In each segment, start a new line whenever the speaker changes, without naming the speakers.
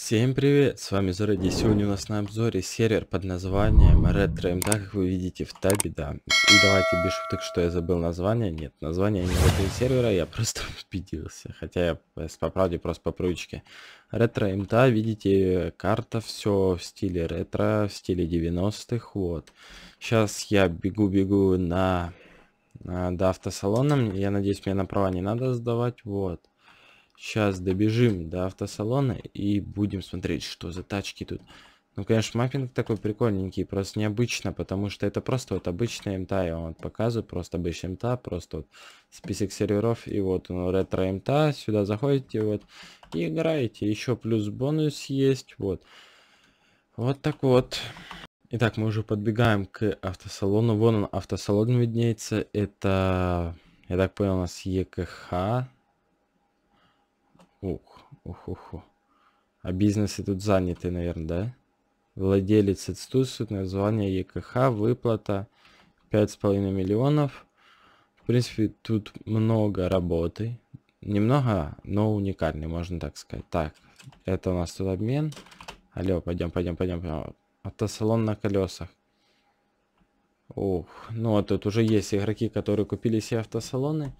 Всем привет, с вами Зороди. Сегодня у нас на обзоре сервер под названием Red Train, да, как вы видите в табе, да. И давайте без шуток, что я забыл название. Нет, название не этого сервера, я просто убедился. Хотя я по правде просто по привычке. Red Train, видите, карта, все в стиле ретро, в стиле 90-х, вот. Сейчас я бегу-бегу на, на до автосалона, я надеюсь, мне на права не надо сдавать, вот. Сейчас добежим до автосалона и будем смотреть, что за тачки тут. Ну, конечно, маппинг такой прикольненький, просто необычно, потому что это просто вот обычная МТА, я вам вот показываю, просто обычная МТА, просто вот список серверов, и вот ну, ретро МТА, сюда заходите, вот, и играете, еще плюс бонус есть, вот. Вот так вот. Итак, мы уже подбегаем к автосалону, вон он, автосалон виднеется, это, я так понял, у нас ЕКХ, Ох-охо. А бизнесы тут заняты, наверное, да? Владелец отсутствует, название ЕКХ, выплата 5,5 миллионов. В принципе, тут много работы. Немного, но уникальный, можно так сказать. Так, это у нас тут обмен. Алло, пойдем, пойдем, пойдем. Автосалон на колесах. Ох, ну а тут уже есть игроки, которые купили себе автосалоны.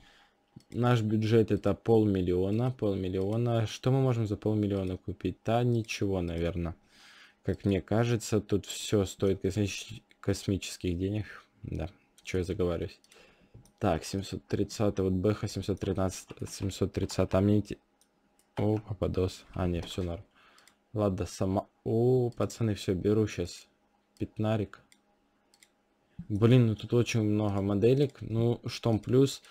Наш бюджет это полмиллиона, полмиллиона. Что мы можем за полмиллиона купить? Да ничего, наверное. Как мне кажется, тут все стоит космич... космических денег. Да, что я заговариваюсь. Так, 730, вот БХ 713, 730, а мне... О, попадос. А, не, все норм. Ладно, сама... О, пацаны, все, беру сейчас. Пятнарик. Блин, ну тут очень много моделек. Ну, что плюс,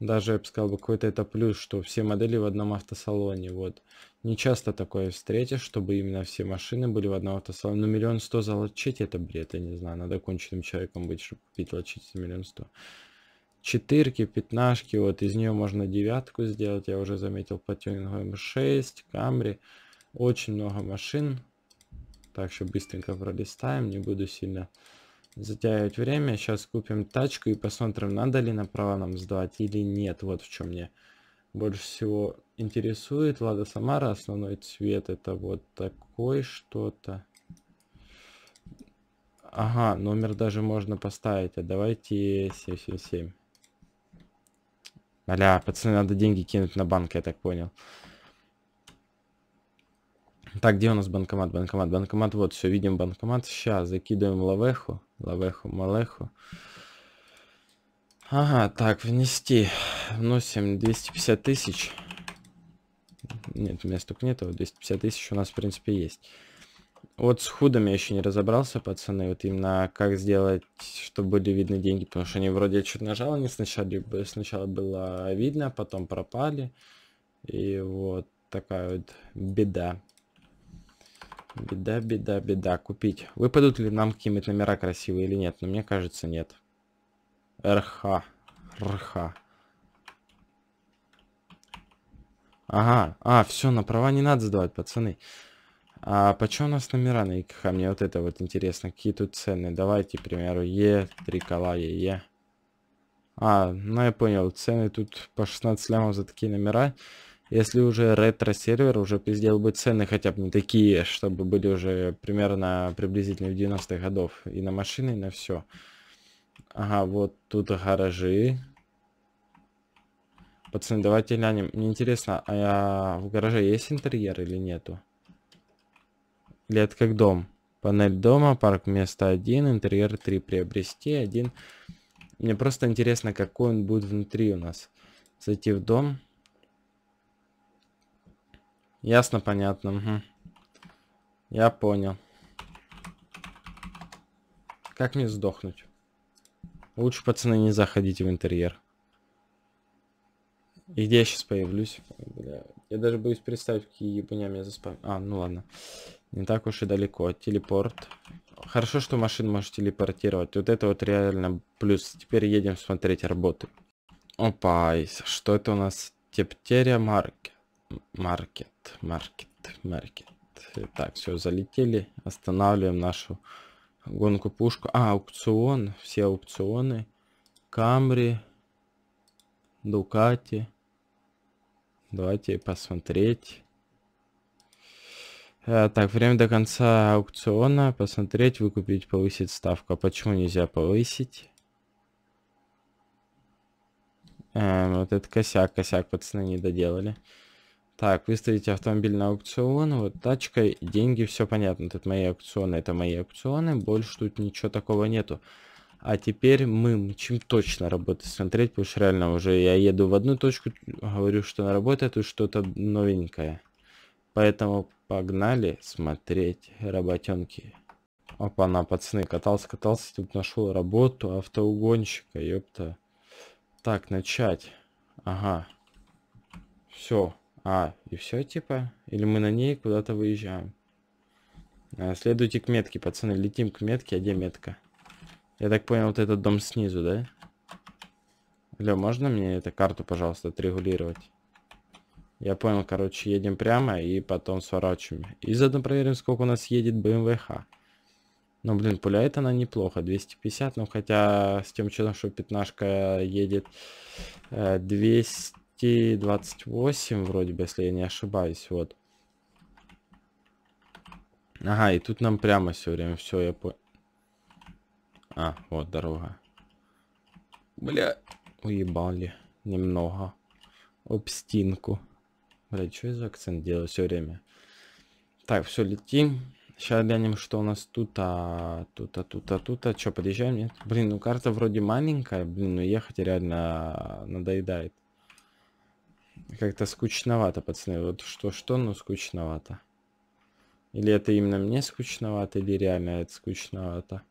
даже, я бы сказал, бы какой-то это плюс, что все модели в одном автосалоне, вот. Не часто такое встретишь, чтобы именно все машины были в одном автосалоне. Но ну, миллион сто за лочить это бред, я не знаю, надо конченным человеком быть, чтобы купить лочить за миллион сто. Четырки, пятнашки, вот из нее можно девятку сделать, я уже заметил по тюнингу 6 Камри. Очень много машин, так что быстренько пролистаем, не буду сильно затягивать время. Сейчас купим тачку и посмотрим, надо ли направо нам сдавать или нет. Вот в чем мне больше всего интересует. Лада Самара, основной цвет это вот такой что-то. Ага, номер даже можно поставить. А давайте 777. Аля, пацаны, надо деньги кинуть на банк, я так понял. Так, где у нас банкомат? Банкомат, банкомат, вот, все, видим банкомат. Сейчас закидываем лавеху, лавеху, малеху. Ага, так, внести. Ну, Вносим 250 тысяч. Нет, у меня столько нет, 250 тысяч у нас, в принципе, есть. Вот с худом я еще не разобрался, пацаны, вот именно как сделать, чтобы были видны деньги, потому что они вроде чуть нажал, они сначала, сначала было видно, а потом пропали. И вот такая вот беда. Беда, беда, беда. Купить. Выпадут ли нам какие-нибудь номера красивые или нет? Но мне кажется, нет. РХ. РХ. Ага. А, все, на права не надо сдавать, пацаны. А почему у нас номера на ИКХ? А мне вот это вот интересно. Какие тут цены? Давайте, к примеру, Е, Трикола, Е. А, ну я понял. Цены тут по 16 лямов за такие номера. Если уже ретро-сервер, уже пиздел бы цены хотя бы не такие, чтобы были уже примерно приблизительно в 90-х годов. И на машины, и на все. Ага, вот тут гаражи. Пацаны, давайте глянем. Мне интересно, а я в гараже есть интерьер или нету? Или это как дом? Панель дома, парк место 1, интерьер 3 приобрести, 1. Мне просто интересно, какой он будет внутри у нас. Зайти в дом. Ясно, понятно. Угу. Я понял. Как мне сдохнуть? Лучше, пацаны, не заходите в интерьер. И где я сейчас появлюсь? Бля, я даже боюсь представить, какие ебуня меня заспам... А, ну ладно. Не так уж и далеко. Телепорт. Хорошо, что машин может телепортировать. Вот это вот реально плюс. Теперь едем смотреть работы. Опа, что это у нас? Тептерия марки. Маркет, маркет, маркет. Так, все, залетели. Останавливаем нашу гонку-пушку. А, аукцион, все аукционы. Камри, Дукати. Давайте посмотреть. Э, так, время до конца аукциона. Посмотреть, выкупить, повысить ставку. А почему нельзя повысить? Эм, вот это косяк, косяк, пацаны, не доделали. Так, выставить автомобиль на аукцион. Вот тачка, деньги, все понятно. это мои аукционы, это мои аукционы. Больше тут ничего такого нету. А теперь мы мчим точно работать смотреть, потому что реально уже я еду в одну точку, говорю, что она работает, и что-то новенькое. Поэтому погнали смотреть работенки. Опа, на пацаны, катался, катался, тут нашел работу автоугонщика, ёпта. Так, начать. Ага. Все. А, и все типа? Или мы на ней куда-то выезжаем? А, следуйте к метке, пацаны. Летим к метке. А где метка? Я так понял, вот этот дом снизу, да? Лё, можно мне эту карту, пожалуйста, отрегулировать? Я понял, короче, едем прямо и потом сворачиваем. И заодно проверим, сколько у нас едет BMW H. Ну, блин, пуляет она неплохо, 250, ну, хотя с тем чином, что пятнашка едет э, 200... 28 вроде бы, если я не ошибаюсь, вот. Ага, и тут нам прямо все время, все, я понял. А, вот дорога. Бля, уебали немного. Об стенку. Бля, что я за акцент делаю все время? Так, все, летим. Сейчас глянем, что у нас тут, а тут, а тут, а тут, а что, подъезжаем? Нет? Блин, ну карта вроде маленькая, блин, но ехать реально надоедает. Как-то скучновато, пацаны. Вот что-что, но скучновато. Или это именно мне скучновато, или реально это скучновато.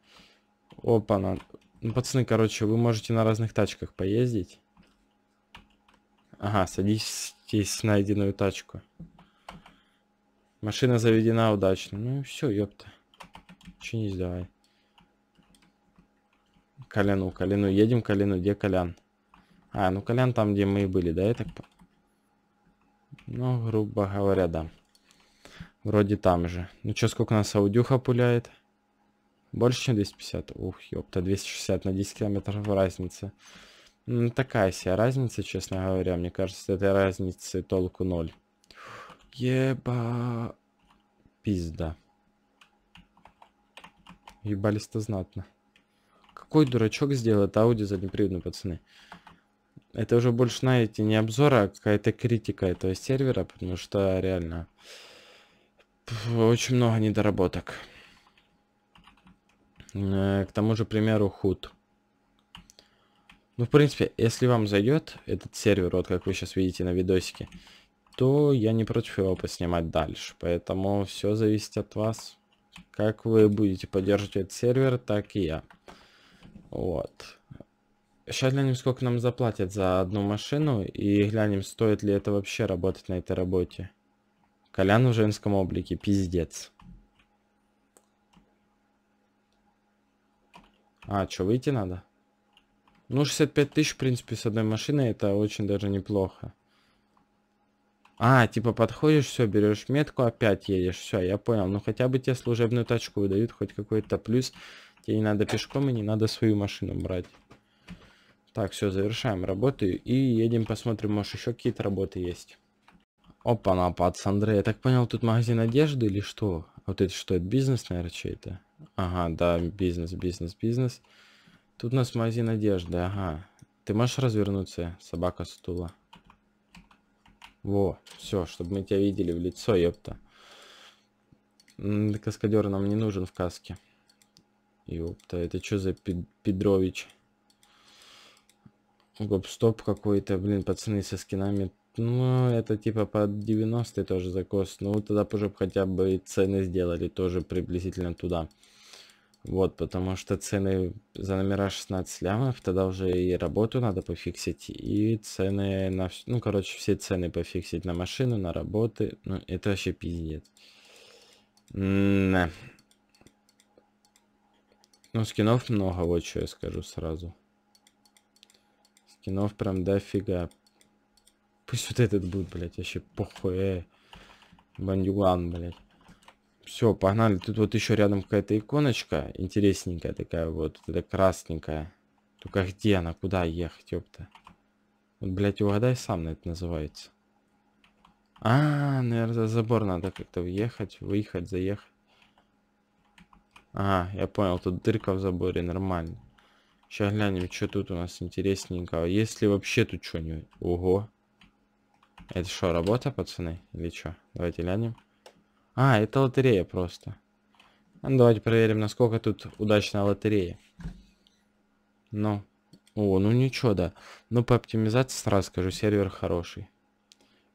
Опа, на... Ну, пацаны, короче, вы можете на разных тачках поездить. Ага, садитесь найденную тачку. Машина заведена удачно. Ну все, ёпта. чинись давай. сделай. Коляну, Коляну, едем Коляну, где Колян? А, ну Колян там, где мы и были, да, я так ну, грубо говоря, да. Вроде там же. Ну что сколько у нас аудюха пуляет? Больше, чем 250? Ух, ёпта, 260 на 10 километров разница. Ну, такая себе разница, честно говоря. Мне кажется, с этой разницы толку ноль. Еба... Пизда. Ебались-то знатно. Какой дурачок сделает Ауди заднеприводную, пацаны? это уже больше, знаете, не обзора, а какая-то критика этого сервера, потому что реально очень много недоработок. Э, к тому же, к примеру, худ. Ну, в принципе, если вам зайдет этот сервер, вот как вы сейчас видите на видосике, то я не против его поснимать дальше. Поэтому все зависит от вас. Как вы будете поддерживать этот сервер, так и я. Вот. Сейчас глянем, сколько нам заплатят за одну машину и глянем, стоит ли это вообще работать на этой работе. Колян в женском облике, пиздец. А, что, выйти надо? Ну, 65 тысяч, в принципе, с одной машины, это очень даже неплохо. А, типа подходишь, все, берешь метку, опять едешь, все, я понял. Ну, хотя бы тебе служебную тачку выдают, хоть какой-то плюс. Тебе не надо пешком и не надо свою машину брать. Так, все, завершаем работы и едем посмотрим, может еще какие-то работы есть. Опа-на, пац, я так понял, тут магазин одежды или что? Вот это что, это бизнес, наверное, чей-то? Ага, да, бизнес, бизнес, бизнес. Тут у нас магазин одежды, ага. Ты можешь развернуться, собака стула? Во, все, чтобы мы тебя видели в лицо, ёпта. Каскадер нам не нужен в каске. Ёпта, это что за Педрович? Гоп-стоп какой-то, блин, пацаны со скинами. Ну, это типа под 90 тоже закос. Ну, тогда уже хотя бы цены сделали тоже приблизительно туда. Вот, потому что цены за номера 16 лямов, тогда уже и работу надо пофиксить, и цены на... Ну, короче, все цены пофиксить на машину, на работы. Ну, это вообще пиздец. М -м -м. Ну, скинов много, вот что я скажу сразу. Скинов прям дофига. Пусть вот этот будет, блядь, вообще похуй. Э. Бандюган, блядь. Все, погнали. Тут вот еще рядом какая-то иконочка. Интересненькая такая вот. Это красненькая. Только где она? Куда ехать, ёпта? Вот, блядь, угадай сам на это называется. А, наверное, забор надо как-то въехать, выехать, заехать. Ага, я понял, тут дырка в заборе, нормально. Сейчас глянем, что тут у нас интересненького. Если вообще тут что-нибудь... Ого. Это что, работа, пацаны? Или что? Давайте глянем. А, это лотерея просто. Ну, давайте проверим, насколько тут удачная лотерея. Ну. О, ну ничего, да. Ну, по оптимизации сразу скажу, сервер хороший.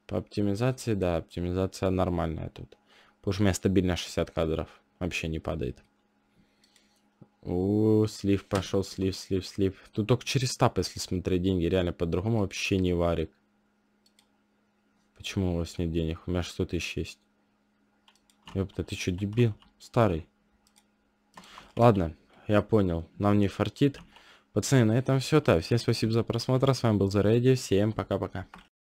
По оптимизации, да, оптимизация нормальная тут. Потому что у меня стабильно 60 кадров. Вообще не падает. У, слив пошел, слив, слив, слив. Тут ну, только через тап, если смотреть деньги. Реально, по-другому вообще не варик. Почему у вас нет денег? У меня 100 тысяч есть. Ёпта, ты что, дебил? Старый. Ладно, я понял. Нам не фартит. Пацаны, на этом все. то Всем спасибо за просмотр. С вами был Заредди. Всем пока-пока.